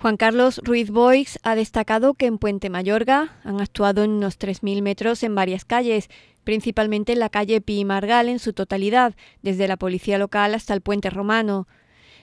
Juan Carlos Ruiz Boix ha destacado que en Puente Mayorga han actuado en unos 3.000 metros en varias calles, principalmente en la calle Pi Margal en su totalidad, desde la policía local hasta el puente romano.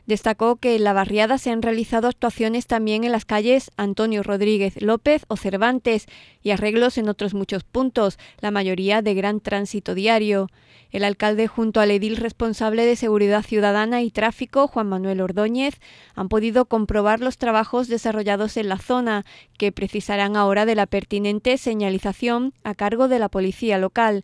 Destacó que en la barriada se han realizado actuaciones también en las calles Antonio Rodríguez López o Cervantes y arreglos en otros muchos puntos, la mayoría de gran tránsito diario. El alcalde junto al edil responsable de Seguridad Ciudadana y Tráfico, Juan Manuel Ordóñez, han podido comprobar los trabajos desarrollados en la zona, que precisarán ahora de la pertinente señalización a cargo de la policía local.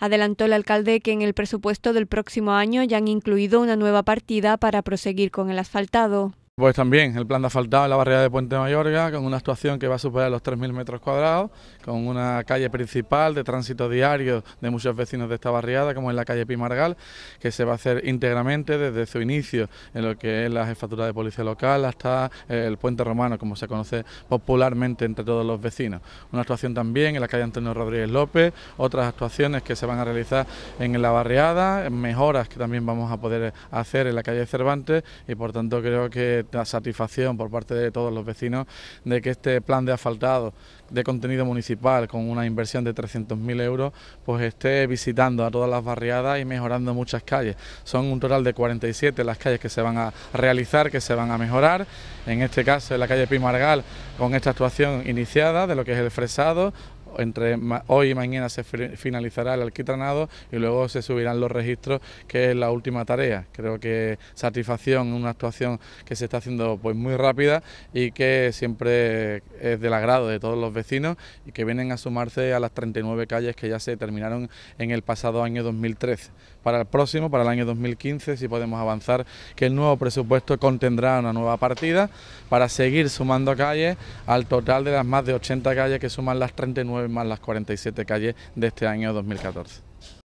Adelantó el alcalde que en el presupuesto del próximo año ya han incluido una nueva partida para proseguir con el asfaltado. Pues también el plan de asfaltado en la barriada de Puente Mayorga, con una actuación que va a superar los 3.000 metros cuadrados, con una calle principal de tránsito diario de muchos vecinos de esta barriada, como es la calle Pimargal, que se va a hacer íntegramente desde su inicio en lo que es la jefatura de policía local hasta el Puente Romano, como se conoce popularmente entre todos los vecinos. Una actuación también en la calle Antonio Rodríguez López, otras actuaciones que se van a realizar en la barriada, mejoras que también vamos a poder hacer en la calle Cervantes y por tanto creo que ...la satisfacción por parte de todos los vecinos de que este plan de asfaltado de contenido municipal con una inversión de 300.000 euros pues esté visitando a todas las barriadas y mejorando muchas calles. Son un total de 47 las calles que se van a realizar, que se van a mejorar. En este caso en la calle Pimargal con esta actuación iniciada de lo que es el fresado, entre hoy y mañana se finalizará el alquitranado y luego se subirán los registros, que es la última tarea. Creo que satisfacción, una actuación que se está haciendo pues muy rápida y que siempre es del agrado de todos los vecinos y que vienen a sumarse a las 39 calles que ya se terminaron en el pasado año 2013. Para el próximo, para el año 2015, si podemos avanzar, que el nuevo presupuesto contendrá una nueva partida para seguir sumando calles al total de las más de 80 calles que suman las 39 más las 47 calles de este año 2014.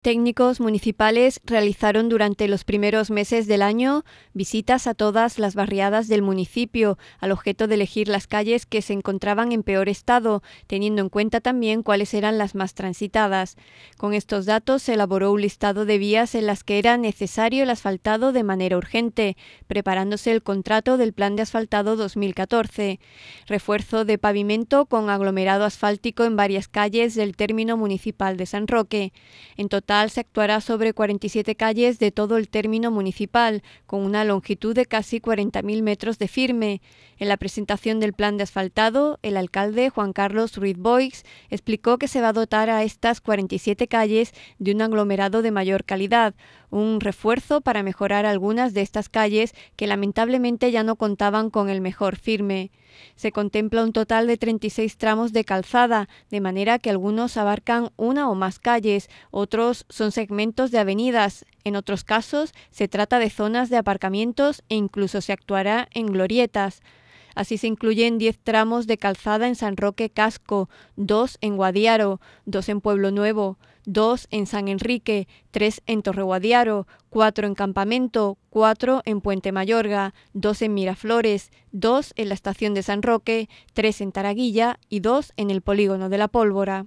Técnicos municipales realizaron durante los primeros meses del año visitas a todas las barriadas del municipio, al objeto de elegir las calles que se encontraban en peor estado, teniendo en cuenta también cuáles eran las más transitadas. Con estos datos se elaboró un listado de vías en las que era necesario el asfaltado de manera urgente, preparándose el contrato del Plan de Asfaltado 2014. Refuerzo de pavimento con aglomerado asfáltico en varias calles del término municipal de San Roque. En total, se actuará sobre 47 calles de todo el término municipal, con una longitud de casi 40.000 metros de firme. En la presentación del plan de asfaltado, el alcalde Juan Carlos Ruiz Boix explicó que se va a dotar a estas 47 calles de un aglomerado de mayor calidad, un refuerzo para mejorar algunas de estas calles que lamentablemente ya no contaban con el mejor firme. Se contempla un total de 36 tramos de calzada, de manera que algunos abarcan una o más calles, otros son segmentos de avenidas, en otros casos se trata de zonas de aparcamientos e incluso se actuará en glorietas. Así se incluyen 10 tramos de calzada en San Roque Casco, 2 en Guadiaro, 2 en Pueblo Nuevo, 2 en San Enrique, 3 en Torre Guadiaro, 4 en Campamento, 4 en Puente Mayorga, 2 en Miraflores, 2 en la estación de San Roque, 3 en Taraguilla y 2 en el Polígono de la Pólvora.